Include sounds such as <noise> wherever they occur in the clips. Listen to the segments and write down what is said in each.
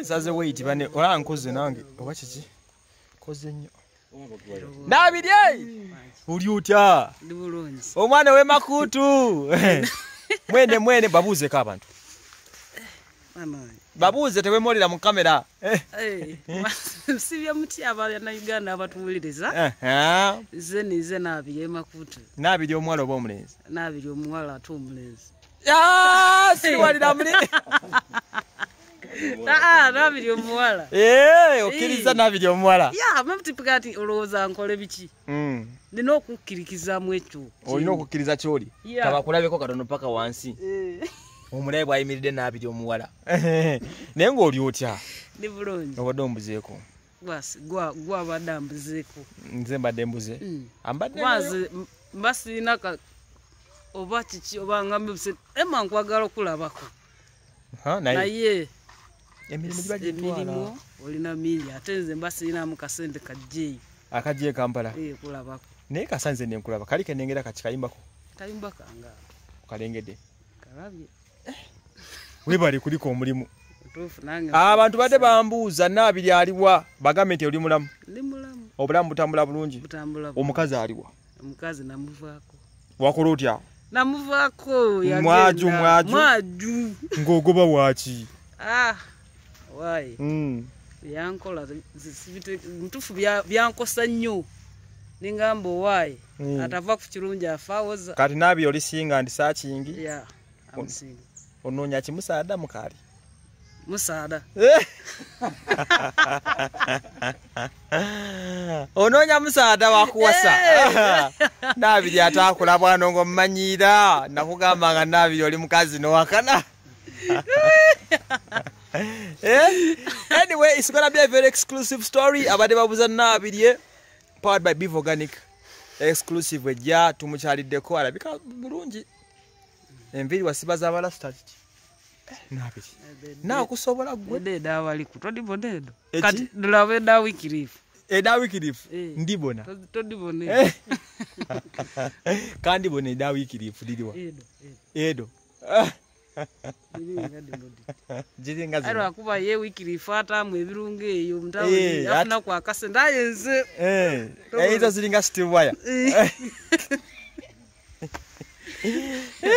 nsaze weiti bane ola nkoze nange oba kiki koze nnyo nabirye uli utya omwana wemakutu <laughs> mwene mwene babuuzeko abantu babuuze tewemolera mu kamera eh, eh. <laughs> nabiry omuwala oba omulenzi siwalira mulenzi <laughs> Ah, ah, nabiri omuwala okkiriza nabiri omuwala mamutipika ti olowooza nkole biki mm. nina okukkirikizamu ekyo olina okukkiriza kyoli kabakulabeko katono paka wansi omulaye bwayimiridde nabiri omuwala naye ngaoli otya obadde omubuzeeko gwabadde ambuzeeko nze mbadde mbuze mm. mbasirina oba kiki obangambe busente emankwagala okulabako naye emirimu giba gitwala olina mingi ate nze mba sirinamu kasente kajje akajje e kampala eh, kulabako naye kasanze ne nkulaba kali kenengera kati kayimbako kayimba kanga kalengedde kalabye eh. webali <laughs> kuliko omulimu ah, abantu badde bambuuza naabiri aliwa bagambe nti oli mulamu obulamu butambula bulungi omukazi aliwa wakola otya mwaju mwaju ngaogoba waki ah. why hmm. byankola bitufu byankosa nnyo ningamba owaayi hmm. atava ku kirungi afaawoza kati naabyo olisinga ndi sakingi onoonya kimusaada mukaali musaada eh? <laughs> onoonya musaada wakuwasa eh! <laughs> naabiri atakula bwana ngo mumanyiira nakugambanga naabiri oli mukazi nowakana <laughs> yeah? anyway it's gonna be a very exclusive story abadde babuza nabirye powered by beef organic exclusive ejja tumukyaliddeko alabika bulungi enviri wasiba zabalasitaki nakusobola gwedawikirifu ndibona kandibona edawikirifu liriwa edo, edo. edo. Ah. jiri nga zino akuba ye wiki lifata mu ebirunga eyo mtawe eh, hey, afuna kwa kase ndaye nze eh hey. hey, ayizo zili nga steve wire eh.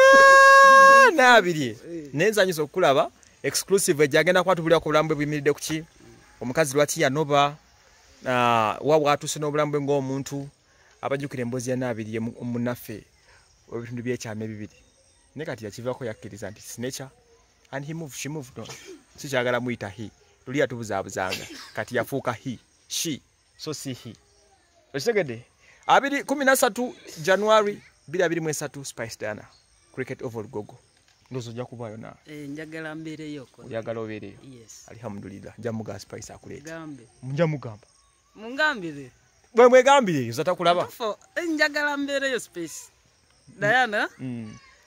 <laughs> nabiri eh. nenza nyiso kulaba exclusive ejagenda kwatu bulya ku bulambwe bimiride kuki omukazi lwaki yanoba na uh, wa watu sino bulambwe ngo omuntu abajukire mbozi ya nabiri munafe obintu byechame bibiri ne kati yakivako yakkiriza nti snatcher and he moved, she moved on sikyagala muyita he luli yatubuzaabuzanga kati yafuuka he she so si he okitegedde abiri kumi nasatu januari biri abiri mwesatu spice dana cricket over gogo ndozo ojja kubaayo na e, njagala mbeereyo oyagala yes alhamdulillah nja mugaa spice akuleeta nja mugamba mungambire bwe mwegambire nza takulaba e, njagala mbeereyo space dayana mm. mm.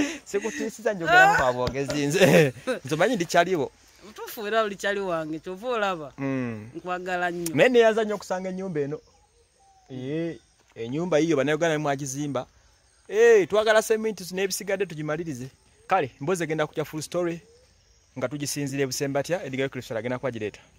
<laughs> sikutiisiza njogera mukwabo ogezi nze <laughs> nze omanyi ndikyaliwo mutufu era olikyali wange kyova olaba mm. nkwagala nnyo naye neyanza nnyo okusanga ennyumba eno enyumba yiyo banayuganda mwagizimba twagala sementis n'ebisigadde tugimalirize kale mbozi egenda kutya full story nga tugisinzira ebusembatya edigayo kristo agenda kuba gireeta